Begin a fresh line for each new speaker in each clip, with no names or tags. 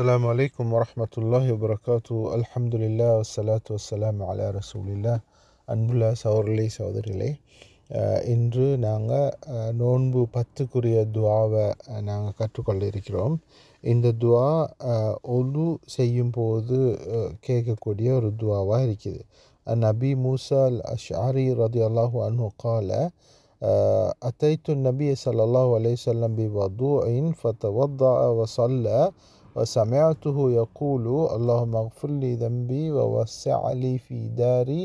السلام عليكم ورحمة الله وبركاته الحمد لله والصلاة والسلام على رسول الله அன்புள்ள சகோதரர்களே சகோதரிகளே இன்று நாங்கள் நோன்பு பத்துக்குரிய துவாவை நாங்கள் கற்றுக்கொள்ள இருக்கிறோம் இந்த துவா ஒலு செய்யும் போது கேட்கக்கூடிய ஒரு துவாவாக இருக்குது நபி மூசா அல் அஷாரி ரதி அல்லாஹு அனு கால أتيت النبي صلى الله عليه وسلم بوضوء فتوضأ وصلى وسمعته يقول اللهم اغفر لي ذنبي ووسع لي ஃபி داري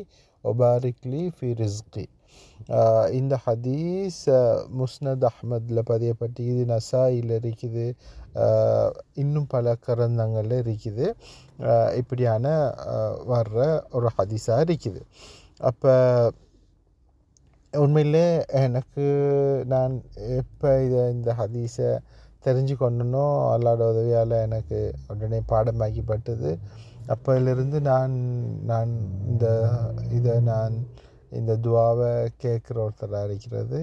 ஒபாரிக்லி ஃபி في இந்த ஹதீஸ் முஸ்னத் அஹ்மதில் பதியப்பட்டு இது நசாயில் இருக்குது இன்னும் பல கரந்தங்களில் இருக்குது இப்படியான வர்ற ஒரு ஹதீஸாக இருக்குது அப்போ உண்மையிலே எனக்கு நான் எப்போ இதை இந்த ஹதீஸை தெரிஞ்சு அல்லாட உதவியால் எனக்கு உடனே பாடமாக்கிப்பட்டது அப்போலிருந்து நான் நான் இந்த இதை நான் இந்த துவாவை கேட்குற ஒருத்தராக இருக்கிறது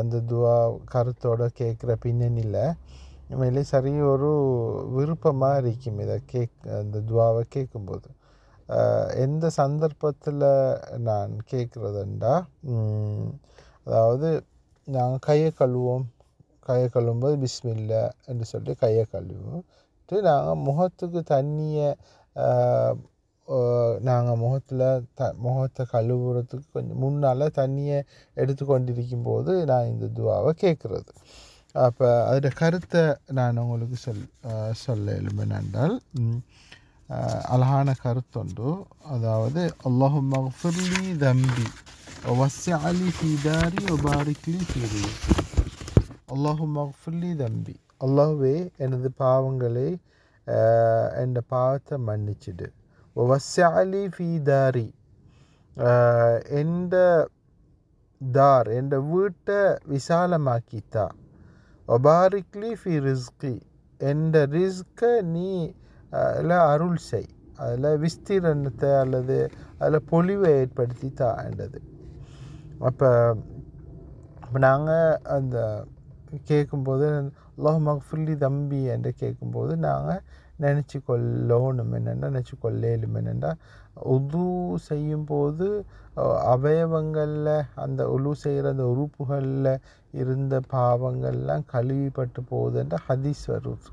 அந்த துவா கருத்தோடு கேட்குற பின்னணியில் உண்மையிலே சரி ஒரு விருப்பமாக இருக்கும் இதை கேக் அந்த துவாவை கேட்கும்போது எந்த சந்தர்ப்பத்தில் நான் கேட்குறதுண்டா அதாவது நாங்கள் கையை கழுவோம் கையை கழுவும்போது பிஸ்மில்ல என்று சொல்லிட்டு கையை கழுவிட்டு நாங்கள் முகத்துக்கு தண்ணியை நாங்கள் முகத்தில் த முகத்தை கழுவுறதுக்கு கொஞ்சம் முன்னால் தண்ணியை எடுத்து கொண்டிருக்கும் போது நான் இந்த துவாவை கேட்குறது அப்போ அதோட கருத்தை நான் உங்களுக்கு சொல் சொல்ல எழும்பினென்றால் அழகான கருத்தொன்று அதாவது அல்லாஹு மஃபுர்லி தம்பி ஒசி அலி ஹிதாரி ஒபாரிக்லி ஹிரி அல்லாஹும் மஃபுல்லி தம்பி அல்லாஹுவே எனது பாவங்களை என் பாவத்தை மன்னிச்சிடு வசாலி ஃபீதாரி எந்த தார் எந்த வீட்டை விசாலமாக்கித்தா ஒபாரிக்லி ஃபி ரிஸ்கி எந்த ரிஸ்கை நீ அதில் அருள் செய் அதில் விஸ்தீரணத்தை அல்லது அதில் பொலிவை ஏற்படுத்தி தான் என்றது அப்போ இப்போ நாங்கள் அந்த கேட்கும்போது அல்லாஹ் மஃபுல்லி தம்பி என்று கேட்கும்போது நாங்கள் நினச்சி கொள்ளணும் என்னென்னா நினச்சி கொள்ளேலும் என்னென்னா உது செய்யும்போது அவயவங்களில் அந்த உலு செய்கிற அந்த உறுப்புகளில் இருந்த பாவங்கள்லாம் கழுவிப்பட்டு போகுதுன்ற ஹதீஸ் வருது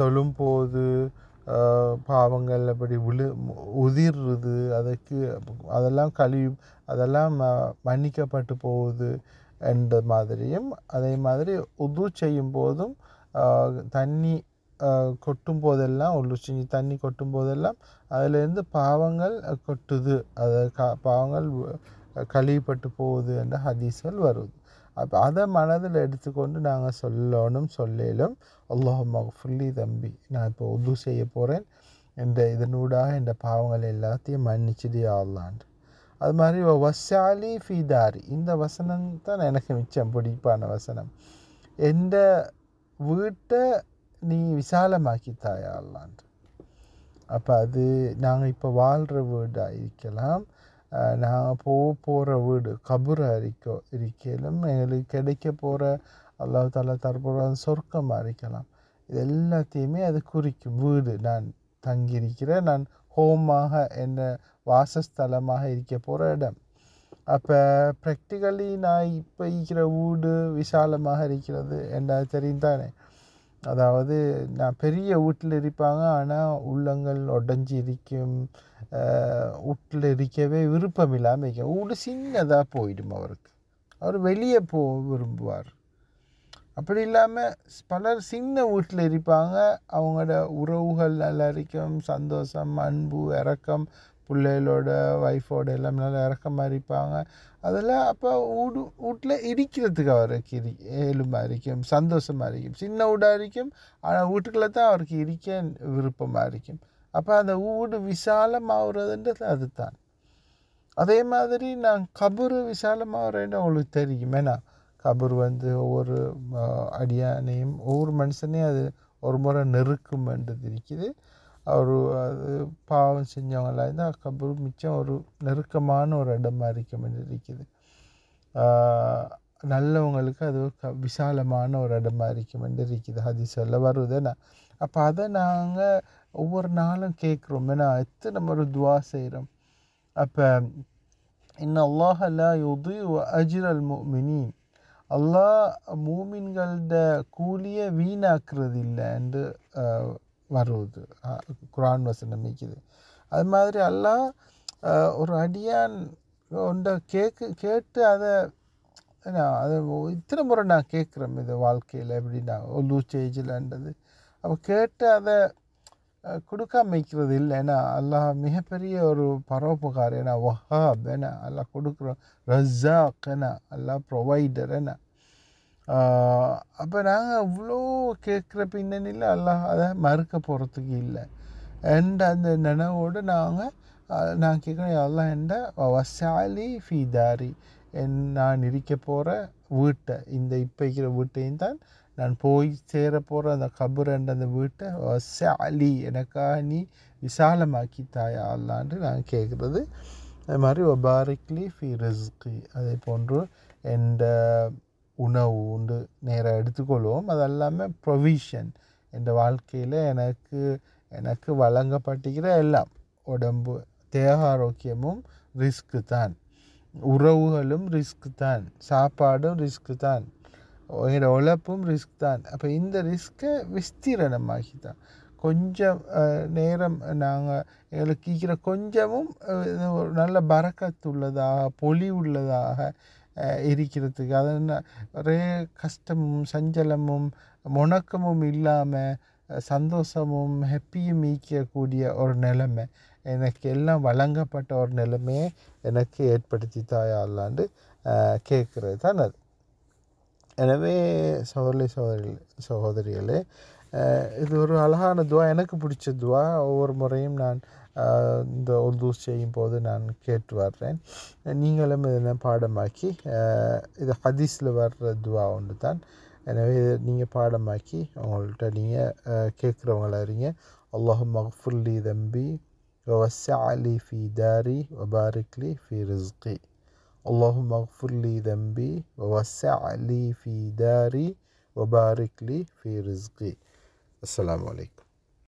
தொழும்போது பாவங்கள் அப்படி விழு உதிர்றது அதுக்கு அதெல்லாம் கழுவி அதெல்லாம் மன்னிக்கப்பட்டு போகுது என்ற மாதிரியும் அதே மாதிரி உது செய்யும் போதும் தண்ணி கொட்டும் போதெல்லாம் ஒரு செஞ்சு தண்ணி கொட்டும் போதெல்லாம் அதிலேருந்து பாவங்கள் கொட்டுது அது பாவங்கள் கழிவுபட்டு போகுது என்ற ஹதீஸ்கள் வருது அப்போ அதை மனதில் எடுத்துக்கொண்டு நாங்கள் சொல்லணும் சொல்லலும் அல்லாஹ் ஃபுல்லி தம்பி நான் இப்போ உது செய்ய போகிறேன் என்ற இதனூடாக என்ற பாவங்கள் எல்லாத்தையும் மன்னிச்சிடியா அல்லாண்டு அது மாதிரி வசாலி ஃபீதாரி இந்த வசனம் தான் எனக்கு மிச்சம் பிடிப்பான வசனம் எந்த வீட்டை நீ விசாலமாக்கி அல்லான்ட்டு அப்போ அது நாங்கள் இப்போ வாழ்கிற வீடாக இருக்கலாம் நாங்கள் போக போகிற வீடு கபூராக இருக்கோ இருக்கலாம் எங்களுக்கு கிடைக்க போகிற அல்லா தால தரப்போகிற சொர்க்கமாக இருக்கலாம் இது எல்லாத்தையுமே அது குறிக்கும் வீடு நான் தங்கியிருக்கிற நான் ஹோமாக என்ன வாசஸ்தலமாக இருக்க போகிற இடம் அப்போ ப்ராக்டிக்கலி நான் இப்போ இருக்கிற வீடு விசாலமாக இருக்கிறது என்ன தெரிந்தானே அதாவது நான் பெரிய வீட்டில் இருப்பாங்க ஆனால் உள்ளங்கள் உடஞ்சி இருக்கும் வீட்டில் இருக்கவே விருப்பம் இல்லாமல் இருக்கும் வீடு சின்னதாக போயிடும் அவருக்கு அவர் வெளியே போக விரும்புவார் அப்படி இல்லாமல் பலர் சின்ன வீட்டில் இருப்பாங்க அவங்களோட உறவுகள் நல்லா இருக்கும் சந்தோஷம் அன்பு இறக்கம் பிள்ளைகளோட ஒய்ஃபோட எல்லாம் நல்லா இறக்கமாக இருப்பாங்க அதெல்லாம் அப்போ வீடு வீட்டில் இடிக்கிறதுக்கு அவருக்கு இரு ஏழுமாக இருக்கும் சந்தோஷமாக இருக்கும் சின்ன வீடாக இருக்கும் ஆனால் வீட்டுக்களை தான் அவருக்கு இடிக்க விருப்பமாக இருக்கும் அப்போ அந்த வீடு விசாலமாகிறதுன்றது அதுதான் அதே மாதிரி நான் கபரு விசாலமாகறேன்னு உங்களுக்கு தெரியும் ஏன்னா கபர் வந்து ஒவ்வொரு அடியானையும் ஒவ்வொரு மனுஷனையும் அது ஒரு முறை நெருக்கும் என்று இருக்குது அவர் அது பாவம் செஞ்சவங்களாக இருந்தால் கபர் மிச்சம் ஒரு நெருக்கமான ஒரு இடமா இருக்கும் என்று இருக்குது நல்லவங்களுக்கு அது க விசாலமான ஒரு இடமா இருக்கும் என்று இருக்குது ஹதி சொல்ல வருதுன்னா அப்போ அதை நாங்கள் ஒவ்வொரு நாளும் கேட்குறோம் ஏன்னா எத்தனை ஒரு துவா செய்கிறோம் அப்போ இன்னும் அல்லாஹ் லா யுதி அஜிரல் மினி அல்லாஹ் மூமின்களோட கூலியை வீணாக்குறது இல்லை என்று வருவது குரான் வசனம் நிற்கிது அது மாதிரி அல்லாஹ் ஒரு அடியான் ஒன்றை கேக்கு கேட்டு அதை அது இத்தனை முறை நான் கேட்குறேன் இது வாழ்க்கையில் எப்படின்னா ஒரு லூஸ் அப்போ கேட்டு அதை கொடுக்காம வைக்கிறது இல்லை ஏன்னா அல்லாஹ் மிகப்பெரிய ஒரு பரோபகார் ஏன்னா வஹாப் ஏன்னா அல்லாஹ் கொடுக்குறோம் ரஸாக் ஏன்னா அல்லாஹ் ப்ரொவைடர் ஏன்னா அப்போ நாங்கள் அவ்வளோ கேட்குற பின்னணியில் அல்லாஹ் அதை மறுக்க போகிறதுக்கு இல்லை என்ற அந்த நினைவோடு நாங்கள் நான் கேட்குறேன் எல்லாம் எந்த வசாலி ஃபீதாரி என் நான் இருக்க போகிற வீட்டை இந்த இப்போ இருக்கிற வீட்டையும் தான் நான் போய் சேர போகிற அந்த கபர் அந்த வீட்டை சாலி எனக்காக நீ விசாலமாக்கி தாயா அல்லான்னு நான் கேட்குறது அது மாதிரி ஒபாரிக்லி ஃபி ரிஸ்கி அதே போன்று எந்த உணவு உண்டு நேராக எடுத்துக்கொள்வோம் அது எல்லாமே ப்ரொவிஷன் என் வாழ்க்கையில் எனக்கு எனக்கு வழங்கப்பட்டிருக்கிற எல்லாம் உடம்பு தேக ஆரோக்கியமும் ரிஸ்க்கு தான் உறவுகளும் ரிஸ்க்கு தான் சாப்பாடும் ரிஸ்க்கு தான் எங்களோட உழப்பும் ரிஸ்க் தான் அப்போ இந்த ரிஸ்க்கை விஸ்தீரணமாகி தான் கொஞ்சம் நேரம் நாங்கள் எங்களுக்கு கீக்கிற கொஞ்சமும் நல்ல பறக்கத்துள்ளதாக உள்ளதாக இருக்கிறதுக்கு அது ஒரே கஷ்டமும் சஞ்சலமும் முணக்கமும் இல்லாமல் சந்தோஷமும் ஹெப்பியும் ஈக்கக்கூடிய ஒரு நிலைமை எனக்கு எல்லாம் வழங்கப்பட்ட ஒரு நிலைமையை எனக்கு ஏற்படுத்தி தாயாலாண்டு கேட்குறது தான் அது எனவே சகோதரி சகோதரி சகோதரிகளே இது ஒரு அழகான துவா எனக்கு பிடிச்ச துவா ஒவ்வொரு முறையும் நான் இந்த உருது செய்யும் போது நான் கேட்டு வர்றேன் நீங்களும் இதெல்லாம் பாடமாக்கி இது ஹதீஸில் வர்ற துவா ஒன்று தான் எனவே இதை நீங்கள் பாடமாக்கி அவங்கள்ட்ட நீங்கள் கேட்குறவங்கள அறிங்க அல்லாஹு மஹ்ஃபுல்லி தம்பி வசி அலி ஃபி தாரி வபாரிக்லி ஃபி ரிஸ்கி اللهم اغفر لي ذنبي ووسع لي في داري وبارك لي في رزقي السلام عليكم